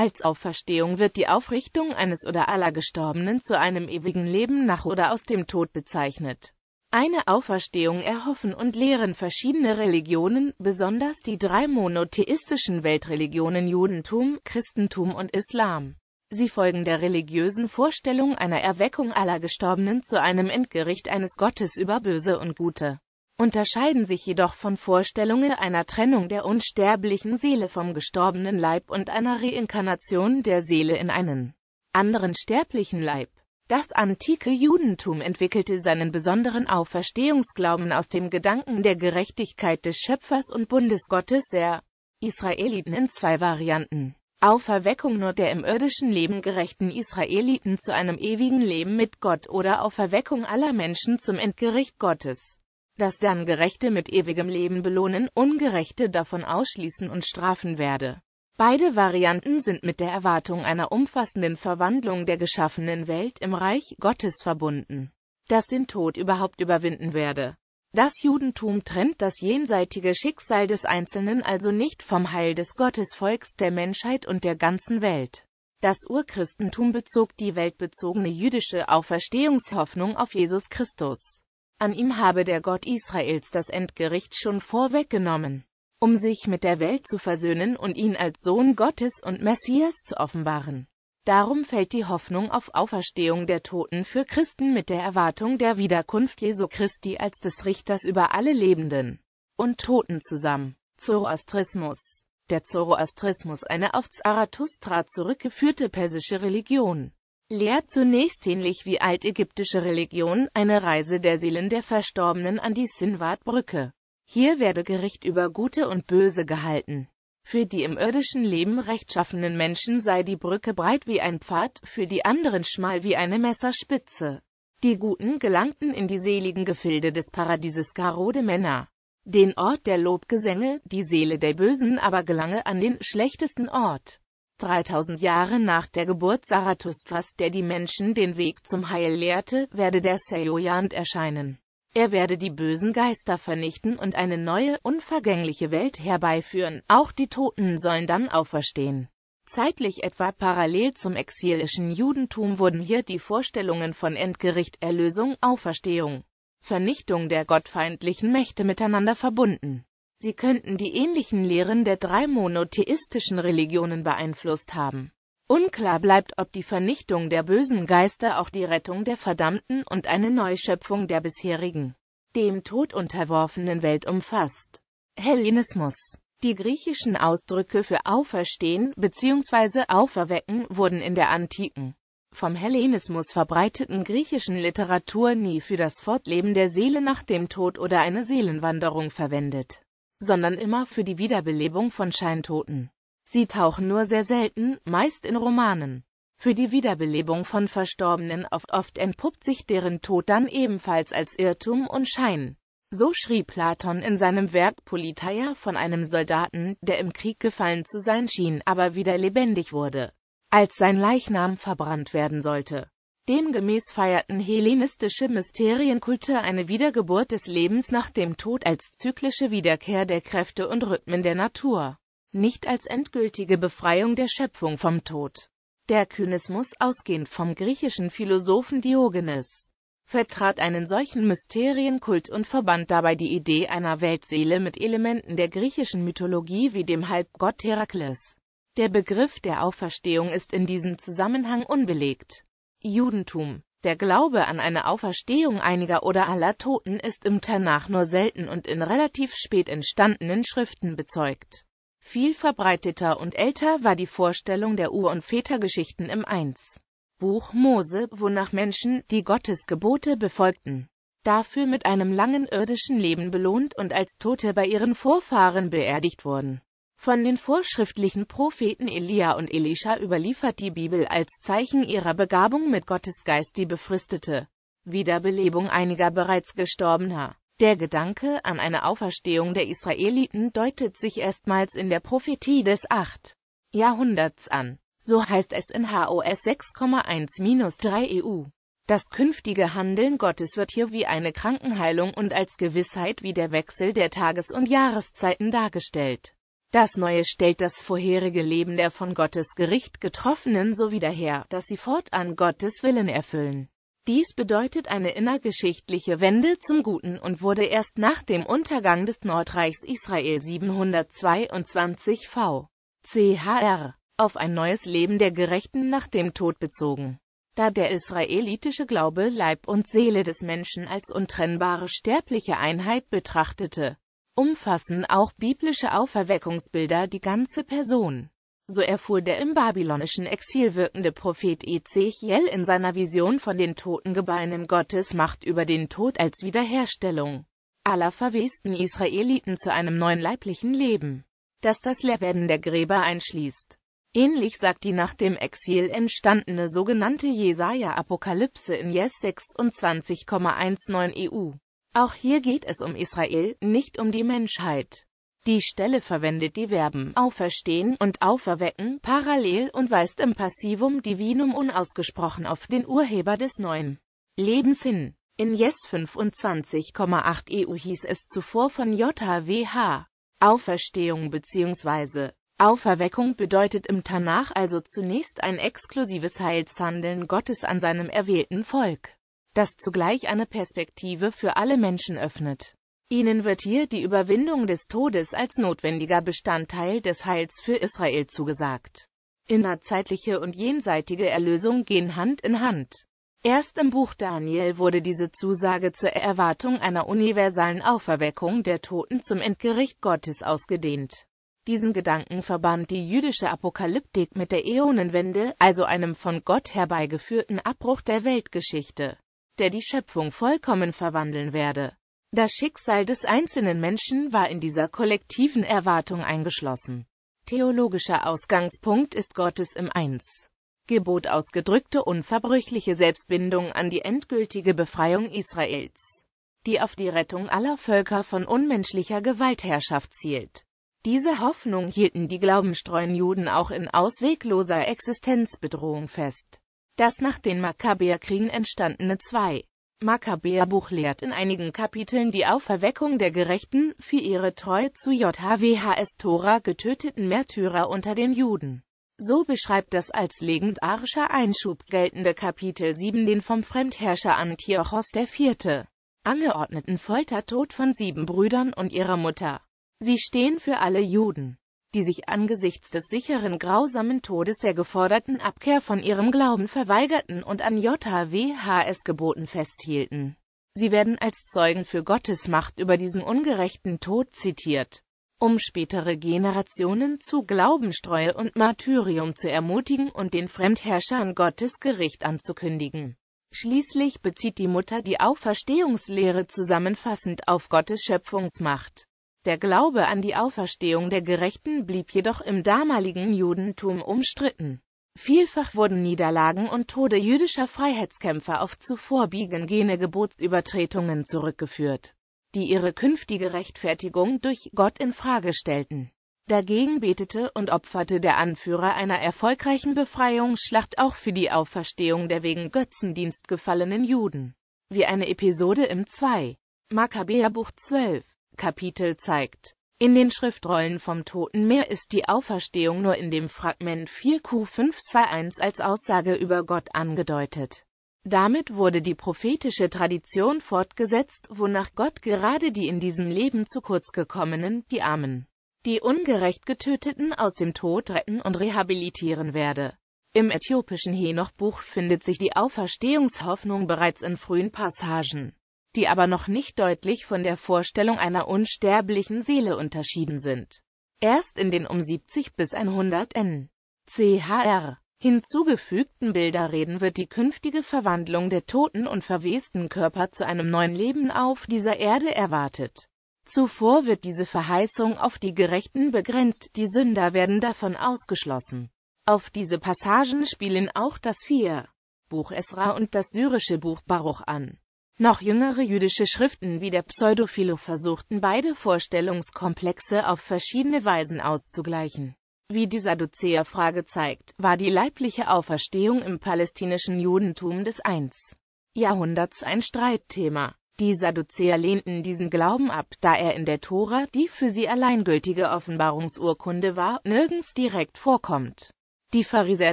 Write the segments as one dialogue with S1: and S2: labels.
S1: Als Auferstehung wird die Aufrichtung eines oder aller Gestorbenen zu einem ewigen Leben nach oder aus dem Tod bezeichnet. Eine Auferstehung erhoffen und lehren verschiedene Religionen, besonders die drei monotheistischen Weltreligionen Judentum, Christentum und Islam. Sie folgen der religiösen Vorstellung einer Erweckung aller Gestorbenen zu einem Endgericht eines Gottes über Böse und Gute unterscheiden sich jedoch von Vorstellungen einer Trennung der unsterblichen Seele vom gestorbenen Leib und einer Reinkarnation der Seele in einen anderen sterblichen Leib. Das antike Judentum entwickelte seinen besonderen Auferstehungsglauben aus dem Gedanken der Gerechtigkeit des Schöpfers und Bundesgottes der Israeliten in zwei Varianten. Auferweckung nur der im irdischen Leben gerechten Israeliten zu einem ewigen Leben mit Gott oder Auferweckung aller Menschen zum Endgericht Gottes dass dann Gerechte mit ewigem Leben belohnen, Ungerechte davon ausschließen und strafen werde. Beide Varianten sind mit der Erwartung einer umfassenden Verwandlung der geschaffenen Welt im Reich Gottes verbunden, das den Tod überhaupt überwinden werde. Das Judentum trennt das jenseitige Schicksal des Einzelnen also nicht vom Heil des Gottesvolks, der Menschheit und der ganzen Welt. Das Urchristentum bezog die weltbezogene jüdische Auferstehungshoffnung auf Jesus Christus. An ihm habe der Gott Israels das Endgericht schon vorweggenommen, um sich mit der Welt zu versöhnen und ihn als Sohn Gottes und Messias zu offenbaren. Darum fällt die Hoffnung auf Auferstehung der Toten für Christen mit der Erwartung der Wiederkunft Jesu Christi als des Richters über alle Lebenden und Toten zusammen. Zoroastrismus Der Zoroastrismus, eine auf Zarathustra zurückgeführte persische Religion, Lehr zunächst ähnlich wie altägyptische Religion eine Reise der Seelen der Verstorbenen an die Sinwad-Brücke. Hier werde Gericht über Gute und Böse gehalten. Für die im irdischen Leben rechtschaffenen Menschen sei die Brücke breit wie ein Pfad, für die anderen schmal wie eine Messerspitze. Die Guten gelangten in die seligen Gefilde des Paradieses Garode Männer, den Ort der Lobgesänge, die Seele der Bösen aber gelange an den schlechtesten Ort. 3000 Jahre nach der Geburt Zarathustras, der die Menschen den Weg zum Heil lehrte, werde der Seoyant erscheinen. Er werde die bösen Geister vernichten und eine neue, unvergängliche Welt herbeiführen, auch die Toten sollen dann auferstehen. Zeitlich etwa parallel zum exilischen Judentum wurden hier die Vorstellungen von Endgericht, Erlösung, Auferstehung, Vernichtung der gottfeindlichen Mächte miteinander verbunden. Sie könnten die ähnlichen Lehren der drei monotheistischen Religionen beeinflusst haben. Unklar bleibt, ob die Vernichtung der bösen Geister auch die Rettung der Verdammten und eine Neuschöpfung der bisherigen, dem Tod unterworfenen Welt umfasst. Hellenismus Die griechischen Ausdrücke für Auferstehen bzw. Auferwecken wurden in der antiken, vom Hellenismus verbreiteten griechischen Literatur nie für das Fortleben der Seele nach dem Tod oder eine Seelenwanderung verwendet sondern immer für die Wiederbelebung von Scheintoten. Sie tauchen nur sehr selten, meist in Romanen. Für die Wiederbelebung von Verstorbenen oft, oft entpuppt sich deren Tod dann ebenfalls als Irrtum und Schein. So schrieb Platon in seinem Werk Politeia von einem Soldaten, der im Krieg gefallen zu sein schien, aber wieder lebendig wurde, als sein Leichnam verbrannt werden sollte. Demgemäß feierten hellenistische Mysterienkulte eine Wiedergeburt des Lebens nach dem Tod als zyklische Wiederkehr der Kräfte und Rhythmen der Natur, nicht als endgültige Befreiung der Schöpfung vom Tod. Der Kynismus, ausgehend vom griechischen Philosophen Diogenes, vertrat einen solchen Mysterienkult und verband dabei die Idee einer Weltseele mit Elementen der griechischen Mythologie wie dem Halbgott Herakles. Der Begriff der Auferstehung ist in diesem Zusammenhang unbelegt. Judentum der Glaube an eine Auferstehung einiger oder aller Toten ist im Tanach nur selten und in relativ spät entstandenen Schriften bezeugt. Viel verbreiteter und älter war die Vorstellung der Ur- und Vätergeschichten im 1. Buch Mose, wonach Menschen, die Gottes Gebote befolgten, dafür mit einem langen irdischen Leben belohnt und als Tote bei ihren Vorfahren beerdigt wurden. Von den vorschriftlichen Propheten Elia und Elisha überliefert die Bibel als Zeichen ihrer Begabung mit Gottes Geist die befristete Wiederbelebung einiger bereits Gestorbener. Der Gedanke an eine Auferstehung der Israeliten deutet sich erstmals in der Prophetie des 8. Jahrhunderts an. So heißt es in HOS 6,1-3 EU. Das künftige Handeln Gottes wird hier wie eine Krankenheilung und als Gewissheit wie der Wechsel der Tages- und Jahreszeiten dargestellt. Das Neue stellt das vorherige Leben der von Gottes Gericht Getroffenen so wieder her, dass sie fortan Gottes Willen erfüllen. Dies bedeutet eine innergeschichtliche Wende zum Guten und wurde erst nach dem Untergang des Nordreichs Israel 722 v. chr. auf ein neues Leben der Gerechten nach dem Tod bezogen. Da der israelitische Glaube Leib und Seele des Menschen als untrennbare sterbliche Einheit betrachtete, umfassen auch biblische Auferweckungsbilder die ganze Person. So erfuhr der im babylonischen Exil wirkende Prophet Ezechiel in seiner Vision von den Totengebeinen Gottes Macht über den Tod als Wiederherstellung aller verwesten Israeliten zu einem neuen leiblichen Leben, das das Leerwerden der Gräber einschließt. Ähnlich sagt die nach dem Exil entstandene sogenannte Jesaja-Apokalypse in Jes 26,19 EU. Auch hier geht es um Israel, nicht um die Menschheit. Die Stelle verwendet die Verben auferstehen und auferwecken parallel und weist im Passivum Divinum unausgesprochen auf den Urheber des neuen Lebens hin. In Jes 25,8 EU hieß es zuvor von JHWH Auferstehung bzw. Auferweckung bedeutet im Tanach also zunächst ein exklusives Heilshandeln Gottes an seinem erwählten Volk das zugleich eine Perspektive für alle Menschen öffnet. Ihnen wird hier die Überwindung des Todes als notwendiger Bestandteil des Heils für Israel zugesagt. Innerzeitliche und jenseitige Erlösung gehen Hand in Hand. Erst im Buch Daniel wurde diese Zusage zur Erwartung einer universalen Auferweckung der Toten zum Endgericht Gottes ausgedehnt. Diesen Gedanken verband die jüdische Apokalyptik mit der Äonenwende, also einem von Gott herbeigeführten Abbruch der Weltgeschichte der die Schöpfung vollkommen verwandeln werde. Das Schicksal des einzelnen Menschen war in dieser kollektiven Erwartung eingeschlossen. Theologischer Ausgangspunkt ist Gottes im Eins. Gebot ausgedrückte unverbrüchliche Selbstbindung an die endgültige Befreiung Israels, die auf die Rettung aller Völker von unmenschlicher Gewaltherrschaft zielt. Diese Hoffnung hielten die glaubenstreuen Juden auch in auswegloser Existenzbedrohung fest. Das nach den Makkabäerkriegen entstandene 2. Makkabäerbuch lehrt in einigen Kapiteln die Auferweckung der Gerechten, für ihre Treue zu JHWHs Tora getöteten Märtyrer unter den Juden. So beschreibt das als legendarischer Einschub geltende Kapitel 7 den vom Fremdherrscher Antiochos IV. angeordneten Foltertod von sieben Brüdern und ihrer Mutter. Sie stehen für alle Juden die sich angesichts des sicheren grausamen Todes der geforderten Abkehr von ihrem Glauben verweigerten und an JWHS-Geboten festhielten. Sie werden als Zeugen für Gottes Macht über diesen ungerechten Tod zitiert, um spätere Generationen zu Glaubenstreue und Martyrium zu ermutigen und den Fremdherrschern Gottes Gericht anzukündigen. Schließlich bezieht die Mutter die Auferstehungslehre zusammenfassend auf Gottes Schöpfungsmacht der Glaube an die Auferstehung der Gerechten blieb jedoch im damaligen Judentum umstritten. Vielfach wurden Niederlagen und Tode jüdischer Freiheitskämpfer auf zuvor biegengene Gebotsübertretungen zurückgeführt, die ihre künftige Rechtfertigung durch Gott in Frage stellten. Dagegen betete und opferte der Anführer einer erfolgreichen Befreiungsschlacht auch für die Auferstehung der wegen Götzendienst gefallenen Juden. Wie eine Episode im 2. Makkabäerbuch 12 Kapitel zeigt. In den Schriftrollen vom Toten Meer ist die Auferstehung nur in dem Fragment 4Q521 als Aussage über Gott angedeutet. Damit wurde die prophetische Tradition fortgesetzt, wonach Gott gerade die in diesem Leben zu kurz gekommenen, die Armen, die ungerecht Getöteten aus dem Tod retten und rehabilitieren werde. Im äthiopischen Henoch-Buch findet sich die Auferstehungshoffnung bereits in frühen Passagen die aber noch nicht deutlich von der Vorstellung einer unsterblichen Seele unterschieden sind. Erst in den um 70 bis 100 N. CHR hinzugefügten Bilderreden wird die künftige Verwandlung der toten und verwesten Körper zu einem neuen Leben auf dieser Erde erwartet. Zuvor wird diese Verheißung auf die Gerechten begrenzt, die Sünder werden davon ausgeschlossen. Auf diese Passagen spielen auch das Vier Buch Esra und das syrische Buch Baruch an noch jüngere jüdische Schriften wie der Pseudophilo versuchten beide Vorstellungskomplexe auf verschiedene Weisen auszugleichen. Wie die Sadduzeer-Frage zeigt, war die leibliche Auferstehung im palästinischen Judentum des 1. Jahrhunderts ein Streitthema. Die Sadduzeer lehnten diesen Glauben ab, da er in der Tora, die für sie alleingültige Offenbarungsurkunde war, nirgends direkt vorkommt. Die Pharisäer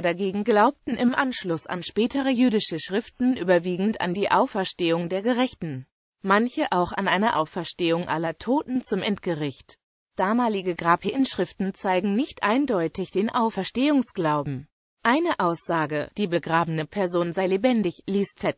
S1: dagegen glaubten im Anschluss an spätere jüdische Schriften überwiegend an die Auferstehung der Gerechten, manche auch an eine Auferstehung aller Toten zum Endgericht. Damalige Grapi-Inschriften zeigen nicht eindeutig den Auferstehungsglauben. Eine Aussage, die begrabene Person sei lebendig, ließ Z.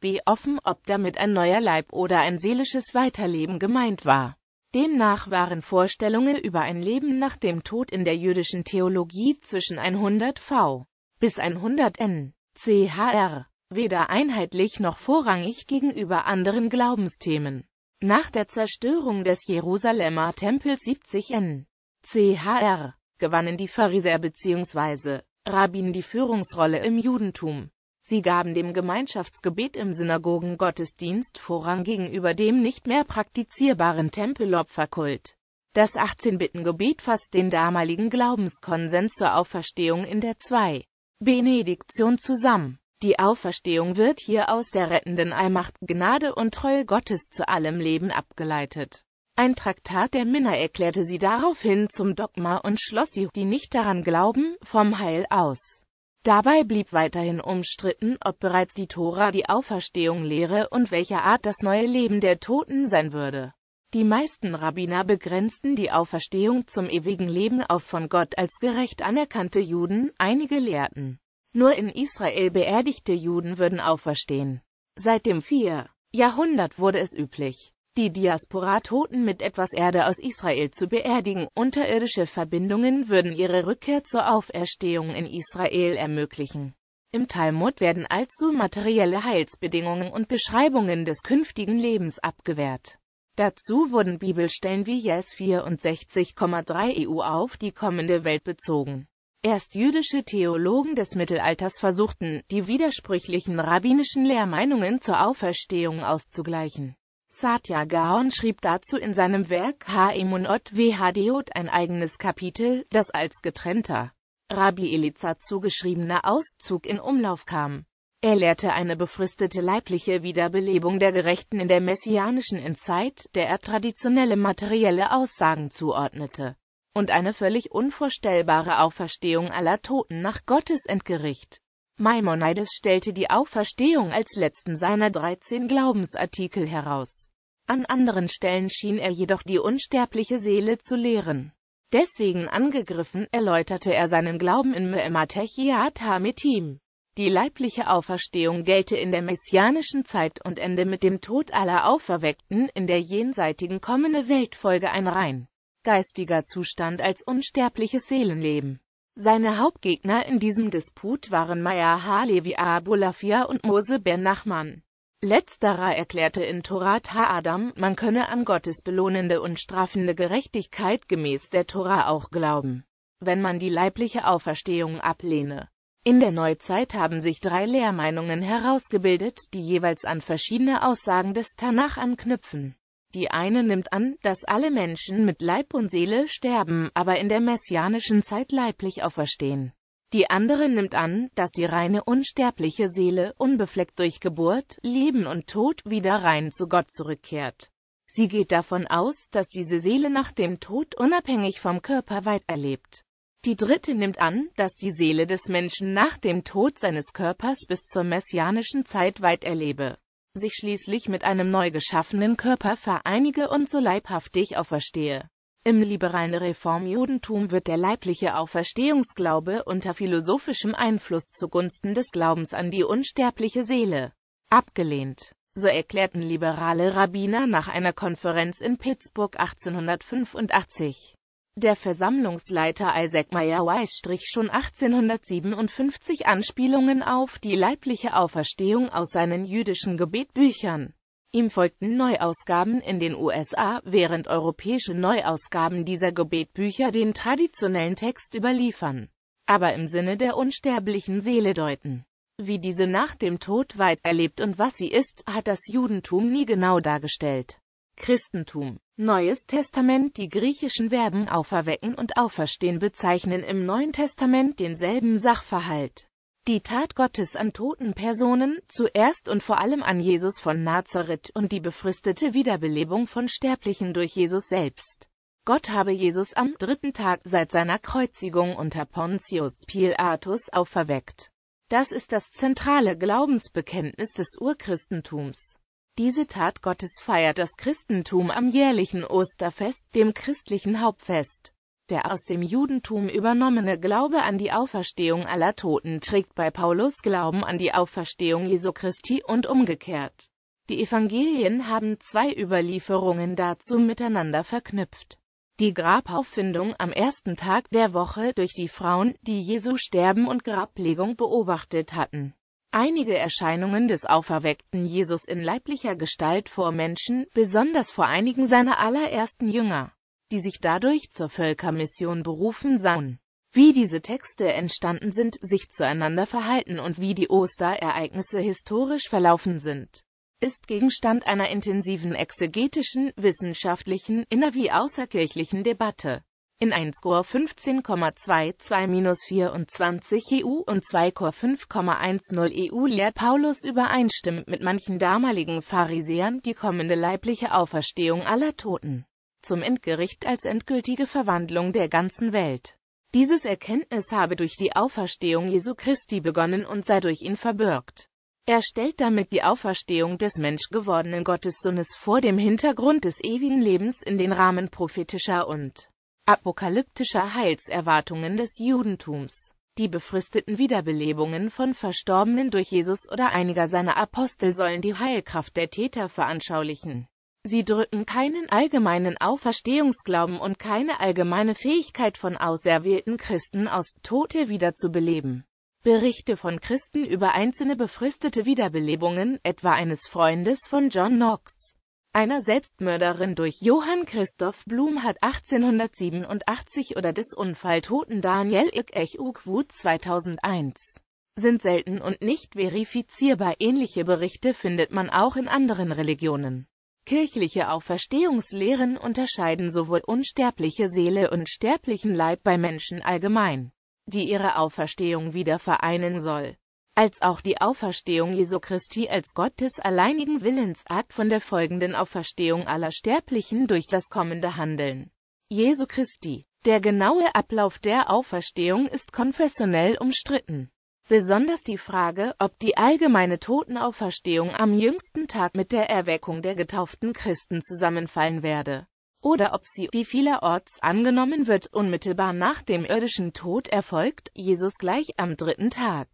S1: B. offen, ob damit ein neuer Leib oder ein seelisches Weiterleben gemeint war. Demnach waren Vorstellungen über ein Leben nach dem Tod in der jüdischen Theologie zwischen 100 v. bis 100 n. chr. weder einheitlich noch vorrangig gegenüber anderen Glaubensthemen. Nach der Zerstörung des Jerusalemer Tempels 70 n. chr. gewannen die Pharisäer bzw. Rabbin die Führungsrolle im Judentum. Sie gaben dem Gemeinschaftsgebet im Synagogengottesdienst Vorrang gegenüber dem nicht mehr praktizierbaren Tempelopferkult. Das 18-Bitten-Gebet fasst den damaligen Glaubenskonsens zur Auferstehung in der 2. Benediktion zusammen. Die Auferstehung wird hier aus der rettenden Allmacht, Gnade und Treue Gottes zu allem Leben abgeleitet. Ein Traktat der Minna erklärte sie daraufhin zum Dogma und schloss sie, die nicht daran glauben, vom Heil aus. Dabei blieb weiterhin umstritten, ob bereits die Tora die Auferstehung lehre und welcher Art das neue Leben der Toten sein würde. Die meisten Rabbiner begrenzten die Auferstehung zum ewigen Leben auf von Gott als gerecht anerkannte Juden, einige lehrten. Nur in Israel beerdigte Juden würden auferstehen. Seit dem 4. Jahrhundert wurde es üblich, die Diaspora-Toten mit etwas Erde aus Israel zu beerdigen. Unterirdische Verbindungen würden ihre Rückkehr zur Auferstehung in Israel ermöglichen. Im Talmud werden allzu materielle Heilsbedingungen und Beschreibungen des künftigen Lebens abgewehrt. Dazu wurden Bibelstellen wie Jes 64,3 EU auf die kommende Welt bezogen. Erst jüdische Theologen des Mittelalters versuchten, die widersprüchlichen rabbinischen Lehrmeinungen zur Auferstehung auszugleichen. Satya Gaon schrieb dazu in seinem Werk H. Haimunot Vhdeot ein eigenes Kapitel, das als getrennter, Rabbi Eliza zugeschriebener Auszug in Umlauf kam. Er lehrte eine befristete leibliche Wiederbelebung der Gerechten in der messianischen Endzeit, der er traditionelle materielle Aussagen zuordnete, und eine völlig unvorstellbare Auferstehung aller Toten nach Gottes Endgericht. Maimonides stellte die Auferstehung als letzten seiner 13 Glaubensartikel heraus. An anderen Stellen schien er jedoch die unsterbliche Seele zu lehren. Deswegen angegriffen, erläuterte er seinen Glauben in Meematechia Tamitim. Die leibliche Auferstehung gelte in der messianischen Zeit und ende mit dem Tod aller Auferweckten in der jenseitigen kommende Weltfolge ein rein geistiger Zustand als unsterbliches Seelenleben. Seine Hauptgegner in diesem Disput waren Meyer Halevi Abulafia und Mose Ben Nachman. Letzterer erklärte in Torah Ha-Adam, man könne an Gottes belohnende und strafende Gerechtigkeit gemäß der Torah auch glauben, wenn man die leibliche Auferstehung ablehne. In der Neuzeit haben sich drei Lehrmeinungen herausgebildet, die jeweils an verschiedene Aussagen des Tanach anknüpfen. Die eine nimmt an, dass alle Menschen mit Leib und Seele sterben, aber in der messianischen Zeit leiblich auferstehen. Die andere nimmt an, dass die reine unsterbliche Seele, unbefleckt durch Geburt, Leben und Tod, wieder rein zu Gott zurückkehrt. Sie geht davon aus, dass diese Seele nach dem Tod unabhängig vom Körper weiterlebt. Die dritte nimmt an, dass die Seele des Menschen nach dem Tod seines Körpers bis zur messianischen Zeit weiterlebe sich schließlich mit einem neu geschaffenen Körper vereinige und so leibhaftig auferstehe. Im liberalen Reformjudentum wird der leibliche Auferstehungsglaube unter philosophischem Einfluss zugunsten des Glaubens an die unsterbliche Seele abgelehnt. So erklärten liberale Rabbiner nach einer Konferenz in Pittsburgh 1885. Der Versammlungsleiter Isaac Meyer Weiss strich schon 1857 Anspielungen auf die leibliche Auferstehung aus seinen jüdischen Gebetbüchern. Ihm folgten Neuausgaben in den USA, während europäische Neuausgaben dieser Gebetbücher den traditionellen Text überliefern, aber im Sinne der unsterblichen Seele deuten. Wie diese nach dem Tod weit erlebt und was sie ist, hat das Judentum nie genau dargestellt. Christentum Neues Testament Die griechischen Verben auferwecken und auferstehen bezeichnen im Neuen Testament denselben Sachverhalt. Die Tat Gottes an toten Personen, zuerst und vor allem an Jesus von Nazareth und die befristete Wiederbelebung von Sterblichen durch Jesus selbst. Gott habe Jesus am dritten Tag seit seiner Kreuzigung unter Pontius Pilatus auferweckt. Das ist das zentrale Glaubensbekenntnis des Urchristentums. Diese Tat Gottes feiert das Christentum am jährlichen Osterfest, dem christlichen Hauptfest. Der aus dem Judentum übernommene Glaube an die Auferstehung aller Toten trägt bei Paulus Glauben an die Auferstehung Jesu Christi und umgekehrt. Die Evangelien haben zwei Überlieferungen dazu miteinander verknüpft. Die Grabauffindung am ersten Tag der Woche durch die Frauen, die Jesu Sterben und Grablegung beobachtet hatten. Einige Erscheinungen des auferweckten Jesus in leiblicher Gestalt vor Menschen, besonders vor einigen seiner allerersten Jünger, die sich dadurch zur Völkermission berufen sahen. Wie diese Texte entstanden sind, sich zueinander verhalten und wie die Osterereignisse historisch verlaufen sind, ist Gegenstand einer intensiven exegetischen, wissenschaftlichen, inner- wie außerkirchlichen Debatte in 1 Score 15,22-24 EU und 2 Score 5,10 EU e lehrt Paulus übereinstimmend mit manchen damaligen Pharisäern die kommende leibliche Auferstehung aller Toten zum Endgericht als endgültige Verwandlung der ganzen Welt. Dieses Erkenntnis habe durch die Auferstehung Jesu Christi begonnen und sei durch ihn verbürgt. Er stellt damit die Auferstehung des menschgewordenen Gottessohnes vor dem Hintergrund des ewigen Lebens in den Rahmen prophetischer und apokalyptischer Heilserwartungen des Judentums. Die befristeten Wiederbelebungen von Verstorbenen durch Jesus oder einiger seiner Apostel sollen die Heilkraft der Täter veranschaulichen. Sie drücken keinen allgemeinen Auferstehungsglauben und keine allgemeine Fähigkeit von auserwählten Christen aus, Tote wiederzubeleben. Berichte von Christen über einzelne befristete Wiederbelebungen, etwa eines Freundes von John Knox, einer Selbstmörderin durch Johann Christoph Blum hat 1887 oder des Unfalltoten Daniel Ickech Ech Ukwut 2001 sind selten und nicht verifizierbar. Ähnliche Berichte findet man auch in anderen Religionen. Kirchliche Auferstehungslehren unterscheiden sowohl unsterbliche Seele und sterblichen Leib bei Menschen allgemein, die ihre Auferstehung wieder vereinen soll als auch die Auferstehung Jesu Christi als Gottes alleinigen Willensakt von der folgenden Auferstehung aller Sterblichen durch das kommende Handeln. Jesu Christi. Der genaue Ablauf der Auferstehung ist konfessionell umstritten. Besonders die Frage, ob die allgemeine Totenauferstehung am jüngsten Tag mit der Erweckung der getauften Christen zusammenfallen werde, oder ob sie, wie vielerorts angenommen wird, unmittelbar nach dem irdischen Tod erfolgt, Jesus gleich am dritten Tag.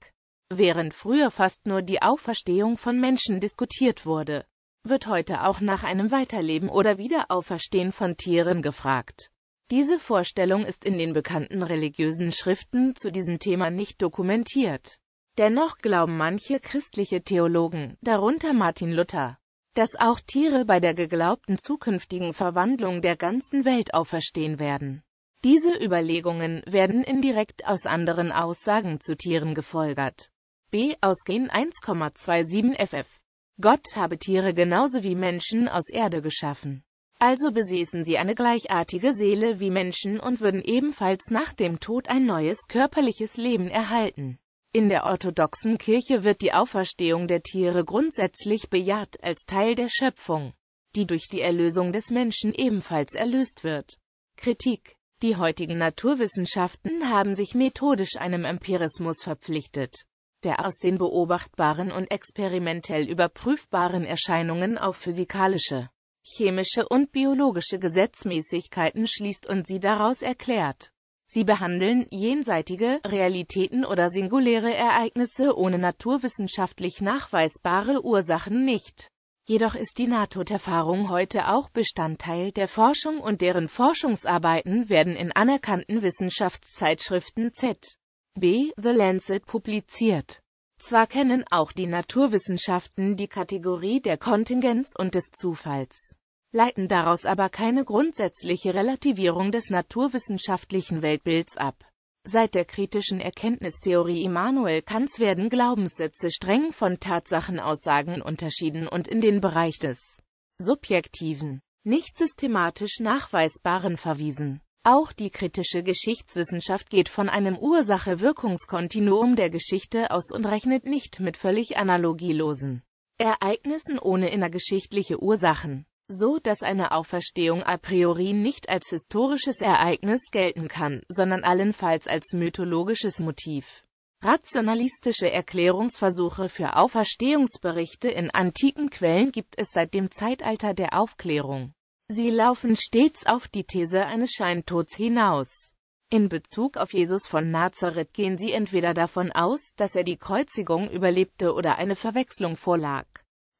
S1: Während früher fast nur die Auferstehung von Menschen diskutiert wurde, wird heute auch nach einem Weiterleben oder Wiederauferstehen von Tieren gefragt. Diese Vorstellung ist in den bekannten religiösen Schriften zu diesem Thema nicht dokumentiert. Dennoch glauben manche christliche Theologen, darunter Martin Luther, dass auch Tiere bei der geglaubten zukünftigen Verwandlung der ganzen Welt auferstehen werden. Diese Überlegungen werden indirekt aus anderen Aussagen zu Tieren gefolgert. B. Ausgehen 1,27 ff. Gott habe Tiere genauso wie Menschen aus Erde geschaffen. Also besäßen sie eine gleichartige Seele wie Menschen und würden ebenfalls nach dem Tod ein neues körperliches Leben erhalten. In der orthodoxen Kirche wird die Auferstehung der Tiere grundsätzlich bejaht als Teil der Schöpfung, die durch die Erlösung des Menschen ebenfalls erlöst wird. Kritik Die heutigen Naturwissenschaften haben sich methodisch einem Empirismus verpflichtet der aus den beobachtbaren und experimentell überprüfbaren Erscheinungen auf physikalische, chemische und biologische Gesetzmäßigkeiten schließt und sie daraus erklärt. Sie behandeln jenseitige Realitäten oder singuläre Ereignisse ohne naturwissenschaftlich nachweisbare Ursachen nicht. Jedoch ist die Nahtoderfahrung heute auch Bestandteil der Forschung und deren Forschungsarbeiten werden in anerkannten Wissenschaftszeitschriften Z. B. The Lancet publiziert. Zwar kennen auch die Naturwissenschaften die Kategorie der Kontingenz und des Zufalls, leiten daraus aber keine grundsätzliche Relativierung des naturwissenschaftlichen Weltbilds ab. Seit der kritischen Erkenntnistheorie Immanuel Kants werden Glaubenssätze streng von Tatsachenaussagen unterschieden und in den Bereich des subjektiven, nicht systematisch Nachweisbaren verwiesen. Auch die kritische Geschichtswissenschaft geht von einem Ursache-Wirkungskontinuum der Geschichte aus und rechnet nicht mit völlig analogielosen Ereignissen ohne innergeschichtliche Ursachen, so dass eine Auferstehung a priori nicht als historisches Ereignis gelten kann, sondern allenfalls als mythologisches Motiv. Rationalistische Erklärungsversuche für Auferstehungsberichte in antiken Quellen gibt es seit dem Zeitalter der Aufklärung. Sie laufen stets auf die These eines Scheintods hinaus. In Bezug auf Jesus von Nazareth gehen sie entweder davon aus, dass er die Kreuzigung überlebte oder eine Verwechslung vorlag,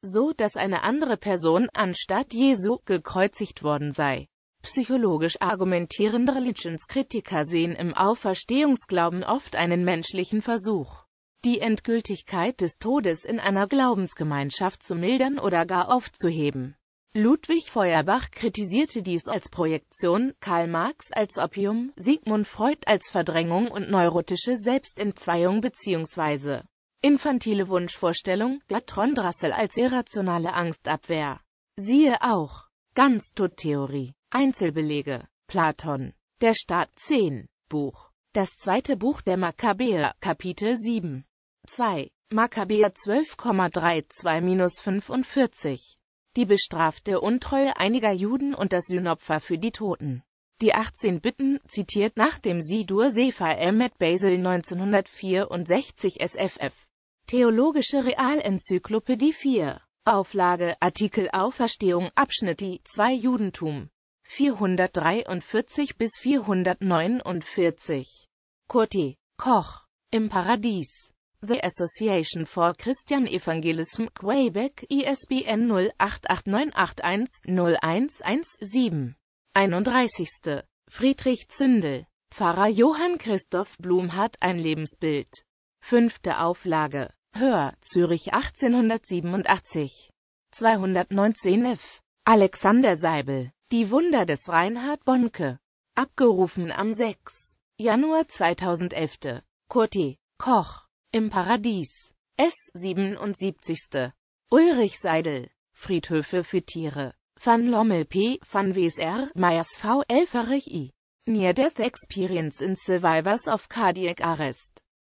S1: so dass eine andere Person anstatt Jesu gekreuzigt worden sei. Psychologisch argumentierende Religionskritiker sehen im Auferstehungsglauben oft einen menschlichen Versuch, die Endgültigkeit des Todes in einer Glaubensgemeinschaft zu mildern oder gar aufzuheben. Ludwig Feuerbach kritisierte dies als Projektion, Karl Marx als Opium, Sigmund Freud als Verdrängung und neurotische Selbstentzweiung bzw. infantile Wunschvorstellung, Bertrand Russell als irrationale Angstabwehr. Siehe auch Ganztodtheorie, Einzelbelege, Platon, der Staat 10, Buch, das zweite Buch der Makkabäer, Kapitel 7, 2, Makkabäer 12,32-45 die bestrafte Untreue einiger Juden und das Sühnopfer für die Toten. Die 18 Bitten, zitiert nach dem Sidur Sefer Emmet Basel 1964 SFF. Theologische Realenzyklopädie 4. Auflage, Artikel Auferstehung, Abschnitt I 2 Judentum. 443 bis 449. Kurti, Koch, im Paradies. The Association for Christian Evangelism, Quebec, ISBN 0889810117. 31. Friedrich Zündel. Pfarrer Johann Christoph Blumhardt ein Lebensbild. Fünfte Auflage. Hör, Zürich 1887. 219 F. Alexander Seibel. Die Wunder des Reinhard Bonke. Abgerufen am 6. Januar 2011. Kurti. Koch im Paradies. S. 77. Ulrich Seidel. Friedhöfe für Tiere. Van Lommel P. Van Weser, Meyers V. Elferich I. Near-Death Experience in Survivors of Cardiac Arrest.